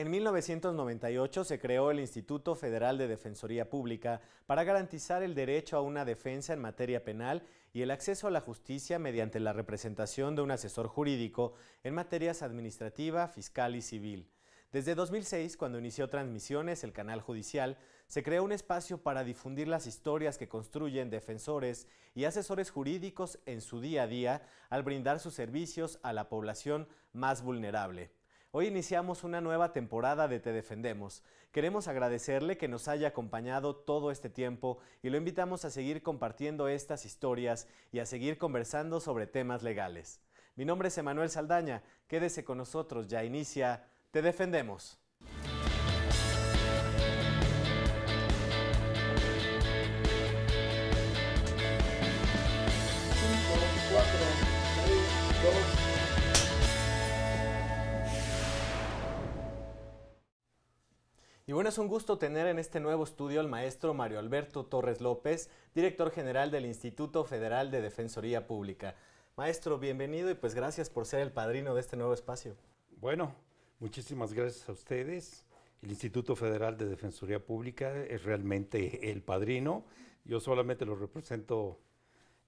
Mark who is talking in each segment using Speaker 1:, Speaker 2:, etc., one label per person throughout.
Speaker 1: En 1998 se creó el Instituto Federal de Defensoría Pública para garantizar el derecho a una defensa en materia penal y el acceso a la justicia mediante la representación de un asesor jurídico en materias administrativa, fiscal y civil. Desde 2006, cuando inició transmisiones el canal judicial, se creó un espacio para difundir las historias que construyen defensores y asesores jurídicos en su día a día al brindar sus servicios a la población más vulnerable. Hoy iniciamos una nueva temporada de Te Defendemos. Queremos agradecerle que nos haya acompañado todo este tiempo y lo invitamos a seguir compartiendo estas historias y a seguir conversando sobre temas legales. Mi nombre es Emanuel Saldaña, quédese con nosotros, ya inicia Te Defendemos. Y bueno, es un gusto tener en este nuevo estudio al maestro Mario Alberto Torres López, director general del Instituto Federal de Defensoría Pública. Maestro, bienvenido y pues gracias por ser el padrino de este nuevo espacio. Bueno,
Speaker 2: muchísimas gracias a ustedes. El Instituto Federal de Defensoría Pública es realmente el padrino. Yo solamente lo represento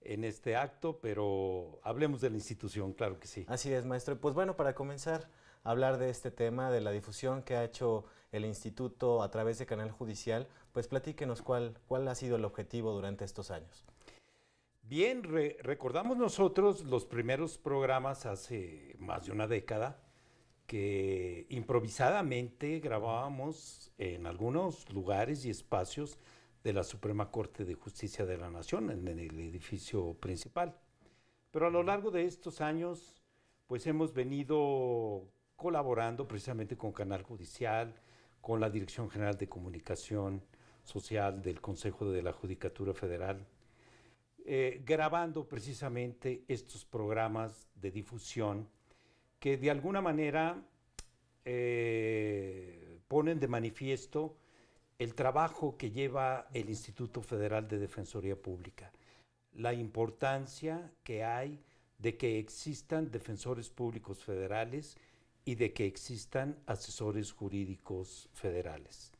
Speaker 2: en este acto, pero
Speaker 1: hablemos de la institución, claro que sí. Así es, maestro. Pues bueno, para comenzar, hablar de este tema, de la difusión que ha hecho el instituto a través de Canal Judicial, pues platíquenos cuál, cuál ha sido el objetivo durante estos años. Bien, recordamos
Speaker 2: nosotros los primeros programas hace más de una década que improvisadamente grabábamos en algunos lugares y espacios de la Suprema Corte de Justicia de la Nación, en el edificio principal. Pero a lo largo de estos años, pues hemos venido colaborando precisamente con Canal Judicial, con la Dirección General de Comunicación Social del Consejo de la Judicatura Federal, eh, grabando precisamente estos programas de difusión que de alguna manera eh, ponen de manifiesto el trabajo que lleva el Instituto Federal de Defensoría Pública, la importancia que hay de que existan defensores públicos federales y de que existan asesores jurídicos federales.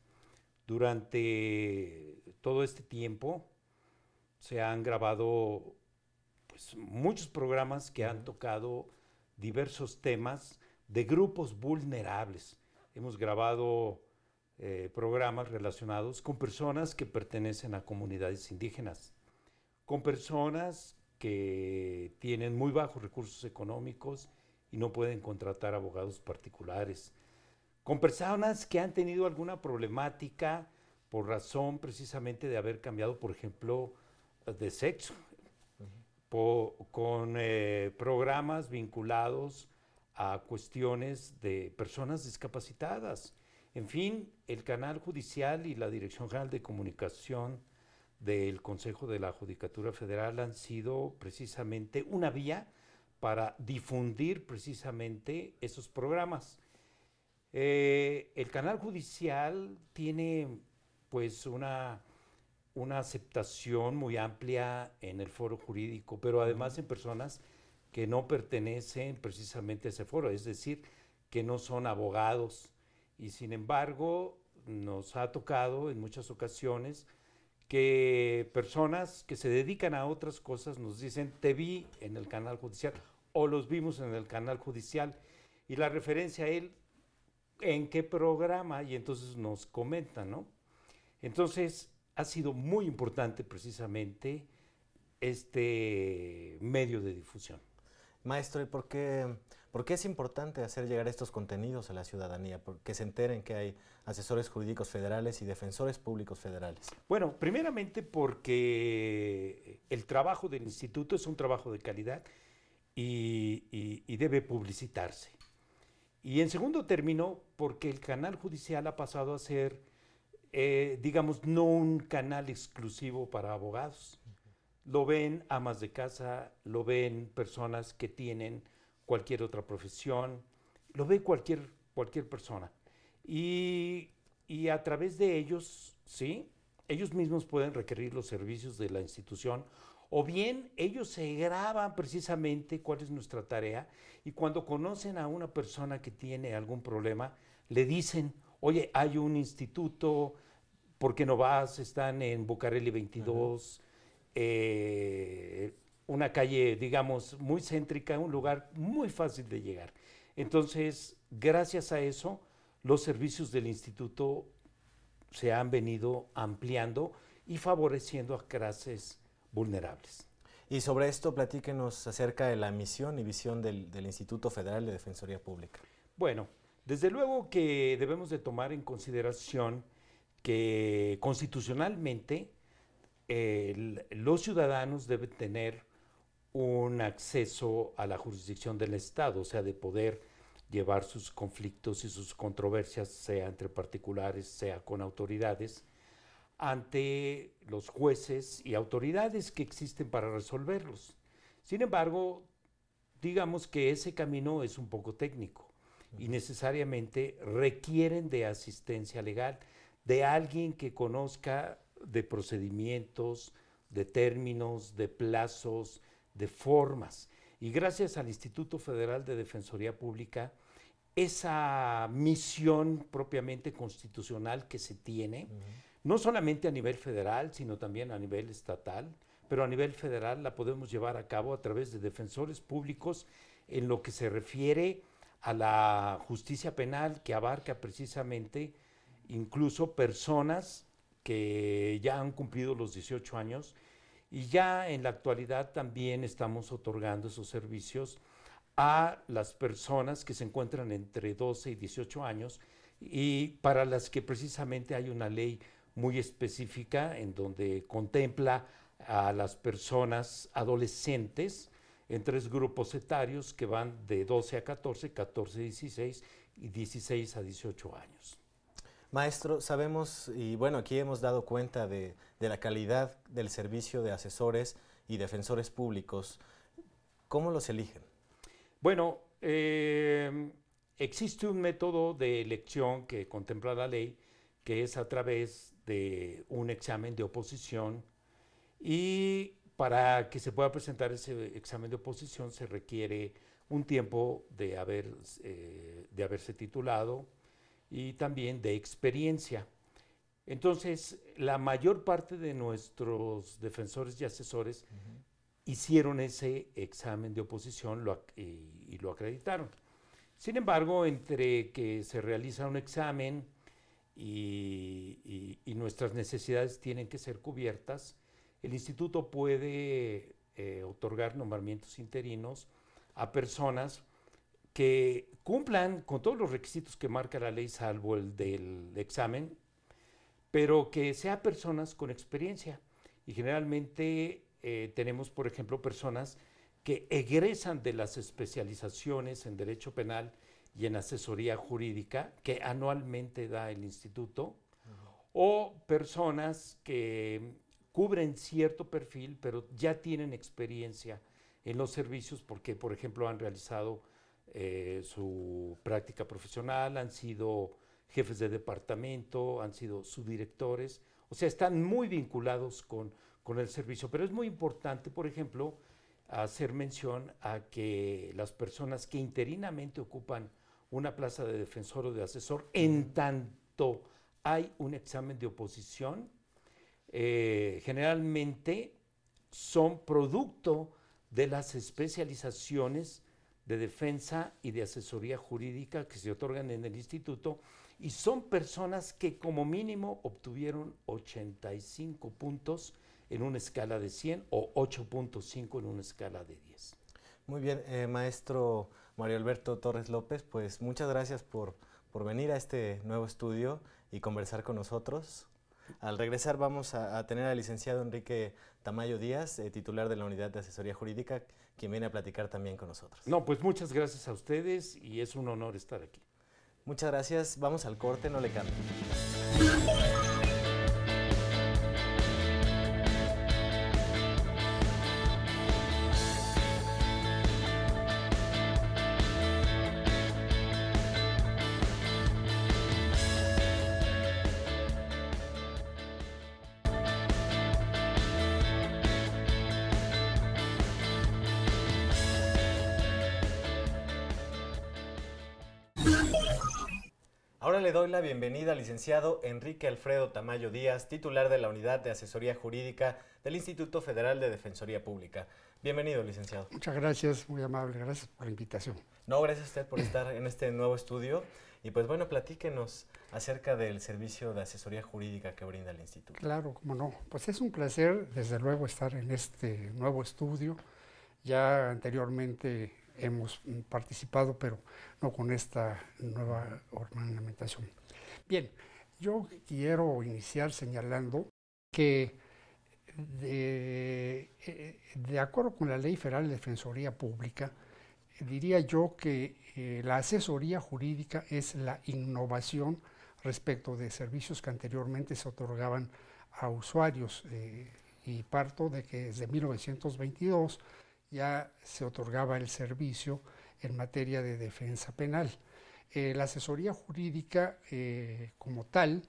Speaker 2: Durante todo este tiempo se han grabado pues, muchos programas que han tocado diversos temas de grupos vulnerables. Hemos grabado eh, programas relacionados con personas que pertenecen a comunidades indígenas, con personas que tienen muy bajos recursos económicos, y no pueden contratar abogados particulares. Con personas que han tenido alguna problemática por razón precisamente de haber cambiado, por ejemplo, de sexo, con eh, programas vinculados a cuestiones de personas discapacitadas. En fin, el canal judicial y la Dirección General de Comunicación del Consejo de la Judicatura Federal han sido precisamente una vía para difundir precisamente esos programas. Eh, el canal judicial tiene pues una, una aceptación muy amplia en el foro jurídico, pero además en personas que no pertenecen precisamente a ese foro, es decir, que no son abogados. Y sin embargo, nos ha tocado en muchas ocasiones que personas que se dedican a otras cosas nos dicen, te vi en el canal judicial o los vimos en el canal judicial y la referencia a él, en qué programa, y entonces nos comentan, ¿no? Entonces, ha
Speaker 1: sido muy importante precisamente este medio de difusión. Maestro, ¿y por qué, por es importante hacer llegar estos contenidos a la ciudadanía? Porque se enteren que hay asesores jurídicos federales y defensores públicos federales.
Speaker 2: Bueno, primeramente porque el trabajo del instituto es un trabajo de calidad y, debe publicitarse. Y en segundo término, porque el canal judicial ha pasado a ser, eh, digamos, no un canal exclusivo para abogados. Lo ven amas de casa, lo ven personas que tienen cualquier otra profesión, lo ve cualquier, cualquier persona. Y, y a través de ellos, ¿sí? Ellos mismos pueden requerir los servicios de la institución o bien ellos se graban precisamente cuál es nuestra tarea y cuando conocen a una persona que tiene algún problema, le dicen, oye, hay un instituto, ¿por qué no vas? Están en Bucareli 22, eh, una calle, digamos, muy céntrica, un lugar muy fácil de llegar. Entonces, gracias a eso, los servicios del instituto se han venido ampliando y favoreciendo a clases
Speaker 1: vulnerables. Y sobre esto platíquenos acerca de la misión y visión del, Instituto Federal de Defensoría Pública.
Speaker 2: Bueno, desde luego que debemos de tomar en consideración que constitucionalmente eh, los ciudadanos deben tener un acceso a la jurisdicción del Estado, o sea, de poder llevar sus conflictos y sus controversias, sea entre particulares, sea con autoridades, ante los jueces y autoridades que existen para resolverlos. Sin embargo, digamos que ese camino es un poco técnico y necesariamente requieren de asistencia legal, de alguien que conozca de procedimientos, de términos, de plazos, de formas. Y gracias al Instituto Federal de Defensoría Pública, esa misión propiamente constitucional que se tiene, no solamente a nivel federal, sino también a nivel estatal, pero a nivel federal la podemos llevar a cabo a través de defensores públicos en lo que se refiere a la justicia penal que abarca precisamente incluso personas que ya han cumplido los 18 años y ya en la actualidad también estamos otorgando esos servicios a las personas que se encuentran entre 12 y 18 años y para las que precisamente hay una ley muy específica en donde contempla a las personas adolescentes en tres grupos etarios que van de 12 a 14, 14 a 16 y 16 a 18 años.
Speaker 1: Maestro, sabemos y bueno, aquí hemos dado cuenta de, la calidad del servicio de asesores y defensores públicos. ¿Cómo los eligen? Bueno, em, existe un método
Speaker 2: de elección que contempla la ley, que es a través de un examen de oposición y para que se pueda presentar ese examen de oposición se requiere un tiempo de, haber, eh, de haberse titulado y también de experiencia. Entonces, la mayor parte de nuestros defensores y asesores hicieron ese examen de oposición y lo acreditaron. Sin embargo, entre que se realiza un examen, y, nuestras necesidades tienen que ser cubiertas, el instituto puede eh, otorgar nombramientos interinos a personas que cumplan con todos los requisitos que marca la ley, salvo el del examen, pero que sean personas con experiencia. Y generalmente eh, tenemos, por ejemplo, personas que egresan de las especializaciones en derecho penal y en asesoría jurídica que anualmente da el instituto, o personas que cubren cierto perfil, pero ya tienen experiencia en los servicios porque, por ejemplo, han realizado eh, su práctica profesional, han sido jefes de departamento, han sido subdirectores, o sea, están muy vinculados con, con el servicio. Pero es muy importante, por ejemplo, hacer mención a que las personas que interinamente ocupan una plaza de defensor o de asesor en tanto hay un examen de oposición. Eh, generalmente son producto de las especializaciones de defensa y de asesoría jurídica que se otorgan en el instituto y son personas que como mínimo obtuvieron 85
Speaker 1: puntos en una escala de 100 o 8.5 en una escala de 10. Muy bien, eh, maestro Mario Alberto Torres López, pues muchas gracias por, por venir a este nuevo estudio y conversar con nosotros. Al regresar vamos a, tener al licenciado Enrique Tamayo Díaz, eh, titular de la Unidad de Asesoría Jurídica, quien viene a platicar también con nosotros. No, pues muchas gracias a ustedes y es un honor estar aquí. Muchas gracias, vamos al corte, no le cambien. bienvenida licenciado Enrique Alfredo Tamayo Díaz, titular de la Unidad de Asesoría Jurídica del Instituto Federal de Defensoría Pública. Bienvenido, licenciado.
Speaker 3: Muchas gracias, muy amable, gracias por la invitación.
Speaker 1: No, gracias a usted por estar en este nuevo estudio. Y pues bueno, platíquenos acerca del servicio de asesoría jurídica que brinda el instituto.
Speaker 3: Claro, como no. Pues es un placer, desde luego, estar en este nuevo estudio. Ya anteriormente hemos participado, pero no con esta nueva ornamentación. Bien, yo quiero iniciar señalando que eh, de, acuerdo con la Ley Federal de Defensoría Pública, diría yo que eh, la asesoría jurídica es la innovación respecto de servicios que anteriormente se otorgaban a usuarios eh, y parto de que desde 1922 ya se otorgaba el servicio en materia de defensa penal. Eh, la asesoría jurídica eh, como tal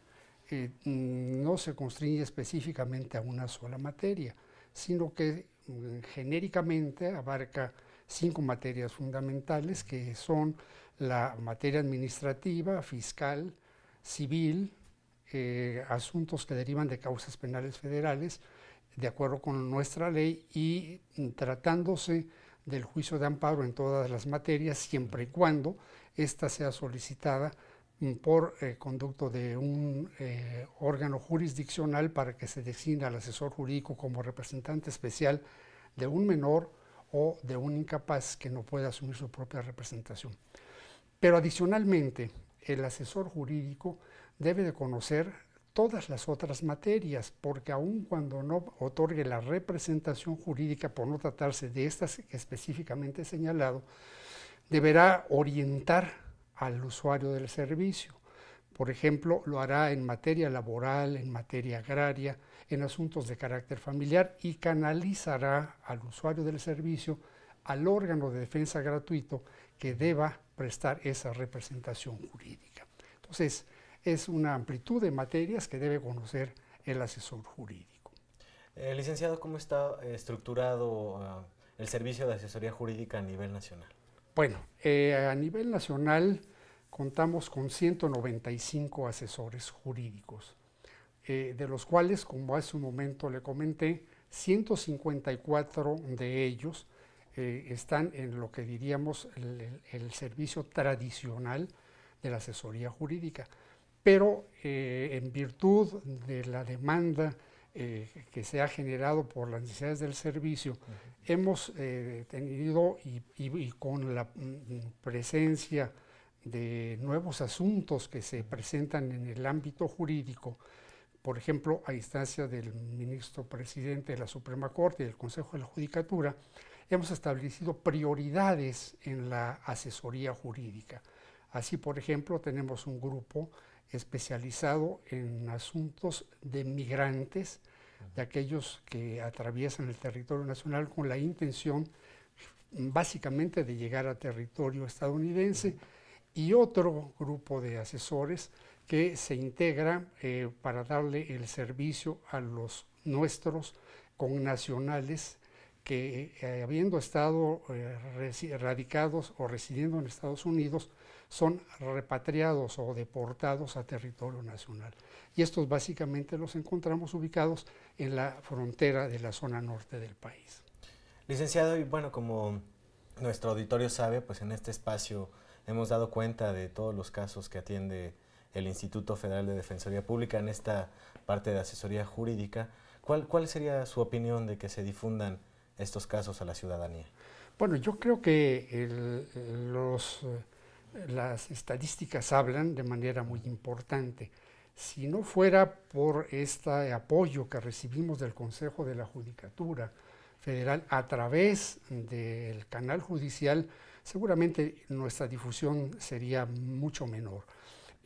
Speaker 3: eh, mm, no se constriñe específicamente a una sola materia, sino que mm, genéricamente abarca cinco materias fundamentales que son la materia administrativa, fiscal, civil, asuntos que derivan de causas penales federales, de acuerdo con nuestra ley y mm, tratándose del juicio de amparo en todas las materias, siempre y cuando ésta sea solicitada mm, por eh, conducto de un eh, órgano jurisdiccional para que se designe al asesor jurídico como representante especial de un menor o de un incapaz que no pueda asumir su propia representación. Pero adicionalmente, el asesor jurídico debe de conocer todas las otras materias, porque aun cuando no otorgue la representación jurídica por no tratarse de estas específicamente señalado, deberá orientar al usuario del servicio. Por ejemplo, lo hará en materia laboral, en materia agraria, en asuntos de carácter familiar y canalizará al usuario del servicio al órgano de defensa gratuito que deba prestar esa representación jurídica. Entonces, es una amplitud de materias que debe conocer el asesor jurídico.
Speaker 1: Eh, licenciado, ¿cómo está eh, estructurado ah, el servicio de asesoría jurídica a nivel nacional?
Speaker 3: Bueno, eh, a nivel nacional contamos con 195 asesores jurídicos, de los cuales, como hace un momento le comenté, 154 de ellos están en lo que diríamos el, servicio tradicional de la asesoría jurídica pero eh, en virtud de la demanda eh, que se ha generado por las necesidades del servicio, hemos eh, tenido y, con la mm, mm, presencia de nuevos asuntos que se presentan en el ámbito jurídico, por ejemplo, a instancia del ministro presidente de la Suprema Corte y del Consejo de la Judicatura, hemos establecido prioridades en la asesoría jurídica. Así, por ejemplo, tenemos un grupo especializado en asuntos de migrantes, de aquellos que atraviesan el territorio nacional con la intención básicamente de llegar a territorio estadounidense, y otro grupo de asesores que se integra eh, para darle el servicio a los nuestros connacionales que eh, habiendo estado eh, radicados o residiendo en Estados Unidos, son repatriados o deportados a territorio nacional. Y estos básicamente los encontramos ubicados en la frontera de la zona norte del país.
Speaker 1: Licenciado, y bueno, como nuestro auditorio sabe, pues en este espacio hemos dado cuenta de todos los casos que atiende el Instituto Federal de Defensoría Pública en esta parte de asesoría jurídica. ¿Cuál, cuál sería su opinión de que se difundan estos casos a la ciudadanía?
Speaker 3: Bueno, yo creo que eh, las estadísticas hablan de manera muy importante. Si no fuera por este apoyo que recibimos del Consejo de la Judicatura Federal a través del canal judicial, seguramente nuestra difusión sería mucho menor.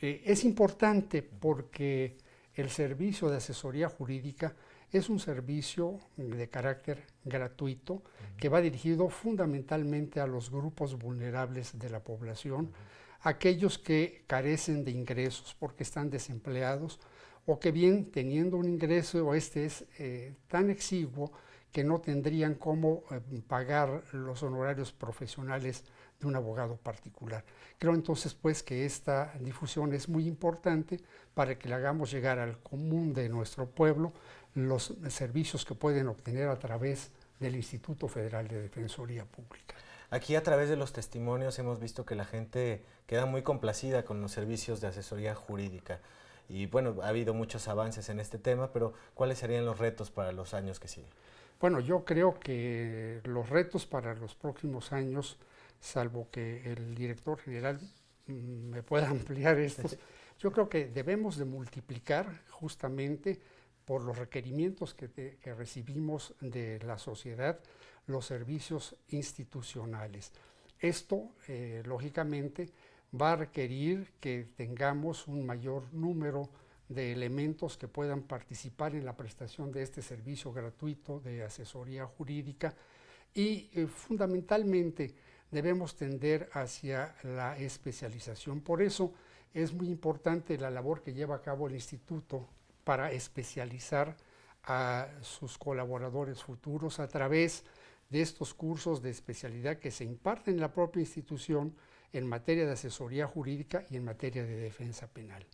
Speaker 3: Eh, es importante porque el servicio de asesoría jurídica es un servicio de carácter gratuito que va dirigido fundamentalmente a los grupos vulnerables de la población, aquellos que carecen de ingresos porque están desempleados o que bien teniendo un ingreso este es eh, tan exiguo que no tendrían cómo em, pagar los honorarios profesionales de un abogado particular. Creo entonces pues que esta difusión es muy importante para que le hagamos llegar al común de nuestro pueblo los servicios que pueden obtener a través del Instituto Federal de Defensoría Pública.
Speaker 1: Aquí a través de los testimonios hemos visto que la gente queda muy complacida con los servicios de asesoría jurídica. Y bueno, ha habido muchos avances en este tema, pero ¿cuáles serían los retos para los años que siguen?
Speaker 3: Bueno, yo creo que los retos para los próximos años, salvo que el director general mm, me pueda ampliar estos, yo creo que debemos de multiplicar justamente por los requerimientos que, recibimos de la sociedad, los servicios institucionales. Esto, eh, lógicamente, va a requerir que tengamos un mayor número de elementos que puedan participar en la prestación de este servicio gratuito de asesoría jurídica y eh, fundamentalmente debemos tender hacia la especialización. Por eso es muy importante la labor que lleva a cabo el Instituto para especializar a sus colaboradores futuros a través de estos cursos de especialidad que se imparten en la propia institución en materia de asesoría jurídica y en materia de defensa penal.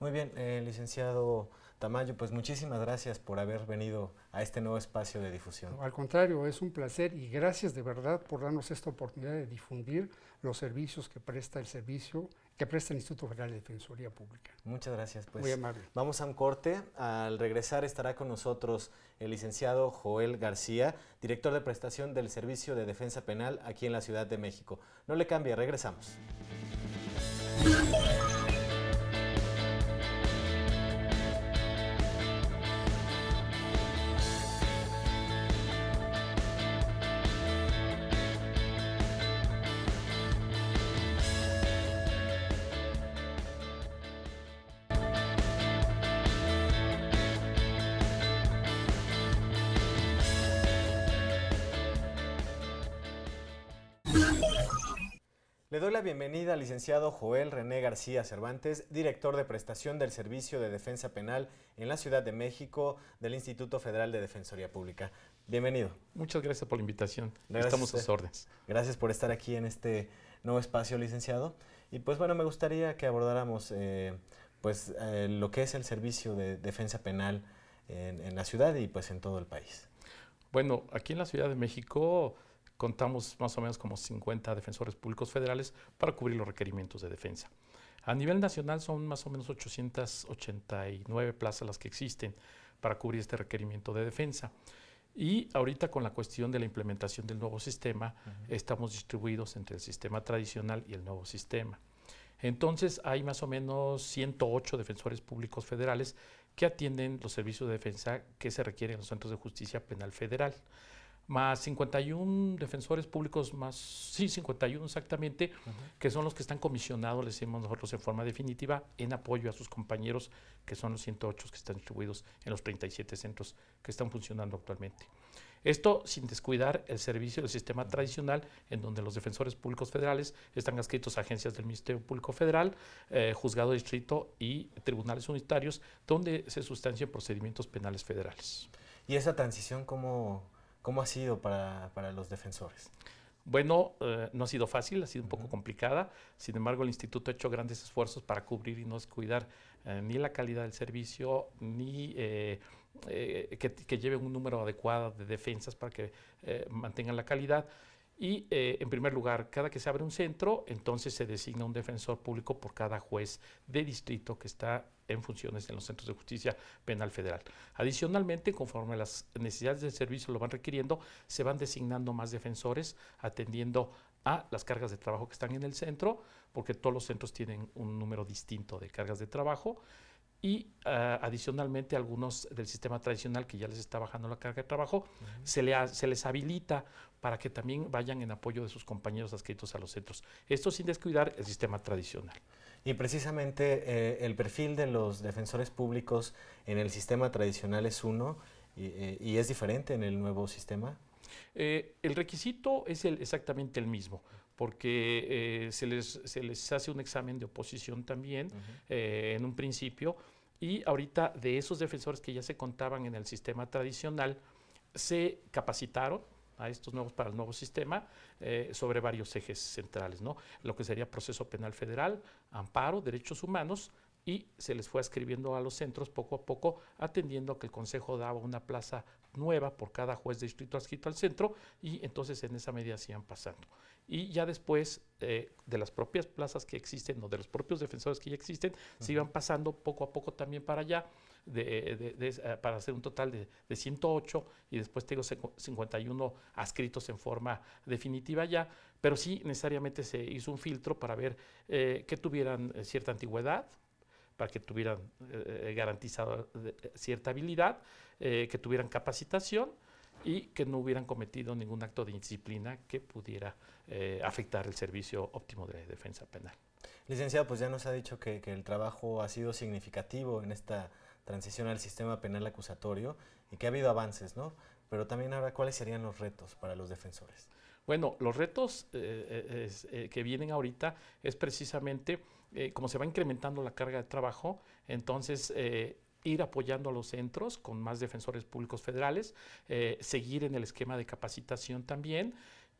Speaker 1: Muy bien, eh, licenciado Tamayo, pues muchísimas gracias por haber venido a este nuevo espacio de difusión.
Speaker 3: Al contrario, es un placer y gracias de verdad por darnos esta oportunidad de difundir los servicios que presta el servicio que presta el Instituto Federal de Defensoría Pública. Muchas gracias. Pues. Muy amable.
Speaker 1: Vamos a un corte. Al regresar estará con nosotros el licenciado Joel García, director de prestación del Servicio de Defensa Penal aquí en la Ciudad de México. No le cambie, regresamos. licenciado Joel René García Cervantes, director de prestación del Servicio de Defensa Penal en la Ciudad de México del Instituto Federal de Defensoría Pública. Bienvenido. Muchas gracias por la invitación. Estamos a sus órdenes. Gracias por estar aquí en este nuevo espacio, licenciado. Y pues bueno, me gustaría que abordáramos eh, pues eh, lo que es el Servicio de Defensa Penal en, en la ciudad y pues en todo el país. Bueno, aquí en la
Speaker 4: Ciudad de México contamos más o menos como 50 defensores públicos federales para cubrir los requerimientos de defensa. A nivel nacional son más o menos 889 plazas las que existen para cubrir este requerimiento de defensa. Y ahorita con la cuestión de la implementación del nuevo sistema, estamos distribuidos entre el sistema tradicional y el nuevo sistema. Entonces hay más o menos 108 defensores públicos federales que atienden los servicios de defensa que se requieren en los centros de justicia penal federal más 51 defensores públicos, más, sí, 51 exactamente, que son los que están comisionados, le decimos nosotros en forma definitiva, en apoyo a sus compañeros, que son los 108 que están distribuidos en los 37 centros que están funcionando actualmente. Esto sin descuidar el servicio del sistema tradicional, en donde los defensores públicos federales están adscritos a agencias del Ministerio Público Federal, eh, juzgado de distrito y tribunales unitarios, donde se sustancian procedimientos penales federales.
Speaker 1: ¿Y esa transición cómo, ¿Cómo ha sido para, los defensores? Bueno,
Speaker 4: eh, no ha sido fácil, ha sido un poco complicada. Sin embargo, el instituto ha hecho grandes esfuerzos para cubrir y no descuidar eh, ni la calidad del servicio, ni eh, que, lleven un número adecuado de defensas para que mantengan la calidad. Y en primer lugar, cada que se abre un centro, entonces se designa un defensor público por cada juez de distrito que está en funciones en los centros de justicia penal federal. Adicionalmente, conforme las necesidades del servicio lo van requiriendo, se van designando más defensores atendiendo a las cargas de trabajo que están en el centro, porque todos los centros tienen un número distinto de cargas de trabajo y ah, adicionalmente algunos del sistema tradicional que ya les está bajando la carga de trabajo, se, le se les habilita para que también vayan en apoyo de sus
Speaker 1: compañeros adscritos a los centros. Esto sin descuidar el sistema tradicional. Y precisamente eh, el perfil de los defensores públicos en el sistema tradicional es uno y, eh, es diferente en el nuevo sistema.
Speaker 4: Eh, el requisito es el, exactamente el mismo, porque se, les, se, les, hace un examen de oposición también en un principio y ahorita de esos defensores que ya se contaban en el sistema tradicional, se capacitaron a estos nuevos para el nuevo sistema eh, sobre varios ejes centrales, ¿no? Lo que sería proceso penal federal, amparo, derechos humanos, y se les fue escribiendo a los centros poco a poco, atendiendo a que el Consejo daba una plaza nueva por cada juez de distrito adscrito al centro y entonces en esa medida se iban pasando. Y ya después eh, de las propias plazas que existen o de los propios defensores que ya existen, se iban pasando poco a poco también para allá, eh, para hacer un total de, 108 y después tengo 51 adscritos en forma definitiva ya, pero sí necesariamente se hizo un filtro para ver eh, que tuvieran cierta antigüedad, para que tuvieran eh, eh, garantizado garantizada eh, cierta habilidad, que tuvieran capacitación y que no hubieran cometido ningún acto de disciplina que pudiera afectar el servicio óptimo de defensa penal.
Speaker 1: Licenciado, pues ya nos ha dicho que, que el trabajo ha sido significativo en esta transición al sistema penal acusatorio y que ha habido avances, ¿no? Pero también ahora, ¿cuáles serían los retos para los defensores? Bueno, los retos
Speaker 4: eh, eh, eh, que vienen ahorita es precisamente como se va incrementando la carga de trabajo, entonces ir apoyando a los centros con más defensores públicos federales, seguir en el esquema de capacitación también.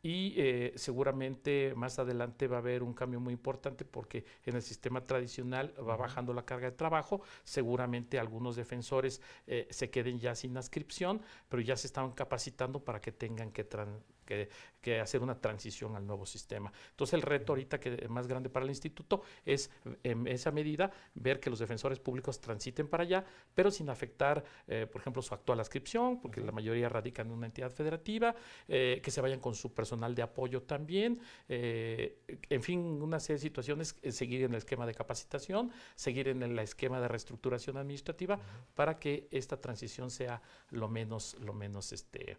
Speaker 4: Y seguramente más adelante va a haber un cambio muy importante porque en el sistema tradicional va bajando la carga de trabajo. Seguramente algunos defensores se queden ya sin adscripción, pero ya se están capacitando para que tengan que que, hacer una transición al nuevo sistema. Entonces el reto ahorita que eh, más grande para el instituto es en em, esa medida ver que los defensores públicos transiten para allá, pero sin afectar, eh, por ejemplo, su actual adscripción, porque la mayoría radican en una entidad federativa, eh, que se vayan con su personal de apoyo también, en fin, una serie de situaciones, seguir en el esquema de capacitación, seguir en el esquema de reestructuración administrativa para que esta transición sea lo menos, lo menos este,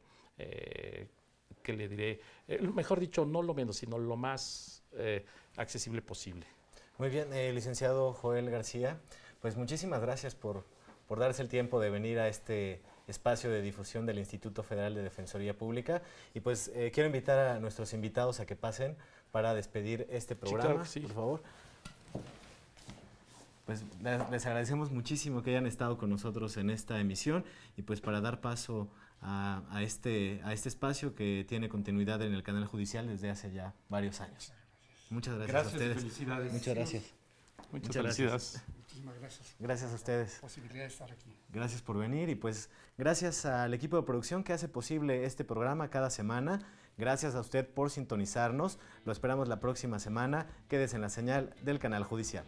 Speaker 4: que le diré, eh, mejor dicho, no lo menos, sino lo más eh, accesible posible.
Speaker 1: Muy bien, eh, licenciado Joel García, pues muchísimas gracias por, darse el tiempo de venir a este espacio de difusión del Instituto Federal de Defensoría Pública. Y pues quiero invitar a nuestros invitados a que pasen para despedir este programa, por favor. Pues les agradecemos muchísimo que hayan estado con nosotros en esta emisión y pues para dar paso a, este, a este espacio que tiene continuidad en el canal judicial desde hace ya varios años. Muchas gracias, a ustedes. Felicidades. Muchas gracias. Muchas, Gracias.
Speaker 3: gracias. Gracias a ustedes. Posibilidad de estar aquí.
Speaker 1: Gracias por venir y pues gracias al equipo de producción que hace posible este programa cada semana. Gracias a usted por sintonizarnos. Lo esperamos la próxima semana. Quédese en la señal del canal judicial.